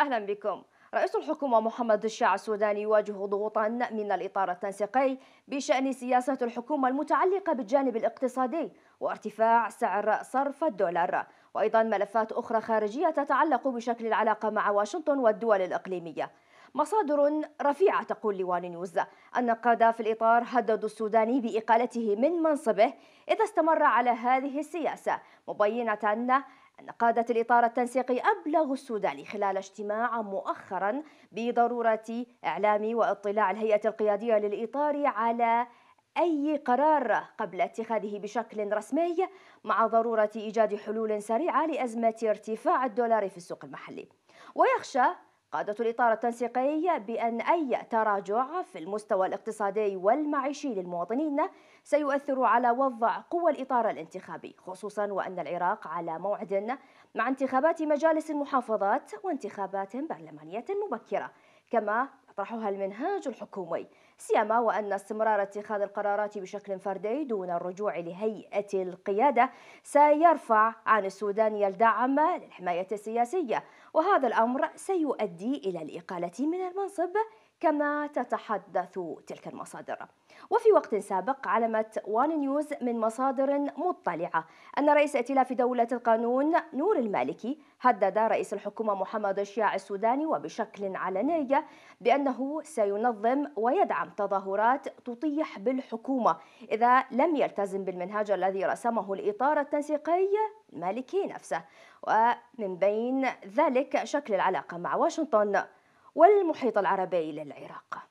أهلا بكم رئيس الحكومة محمد الشاع السوداني يواجه ضغوطا من الإطار التنسيقي بشأن سياسة الحكومة المتعلقة بالجانب الاقتصادي وارتفاع سعر صرف الدولار وأيضا ملفات أخرى خارجية تتعلق بشكل العلاقة مع واشنطن والدول الإقليمية مصادر رفيعة تقول لوان نيوز أن قادة في الإطار هددوا السوداني بإقالته من منصبه إذا استمر على هذه السياسة مبينة أن قادة الإطار التنسيقي أبلغوا السوداني خلال اجتماع مؤخرا بضرورة إعلام واطلاع الهيئة القيادية للإطار على أي قرار قبل اتخاذه بشكل رسمي مع ضرورة إيجاد حلول سريعة لأزمة ارتفاع الدولار في السوق المحلي ويخشى قادة الإطار التنسيقي بأن أي تراجع في المستوى الاقتصادي والمعيشي للمواطنين سيؤثر على وضع قوى الإطار الانتخابي خصوصا وأن العراق على موعد مع انتخابات مجالس المحافظات وانتخابات برلمانية مبكرة كما يطرحها المنهاج الحكومي سيما وأن استمرار اتخاذ القرارات بشكل فردي دون الرجوع لهيئة القيادة سيرفع عن السوداني الدعم للحماية السياسية وهذا الأمر سيؤدي إلى الإقالة من المنصب كما تتحدث تلك المصادر وفي وقت سابق علمت وان نيوز من مصادر مطلعة أن رئيس ائتلاف دولة القانون نور المالكي هدد رئيس الحكومة محمد الشيع السوداني وبشكل علني بأنه سينظم ويدعم تظاهرات تطيح بالحكومة إذا لم يلتزم بالمنهاج الذي رسمه الإطار التنسيقي المالكي نفسه ومن بين ذلك شكل العلاقة مع واشنطن والمحيط العربي للعراق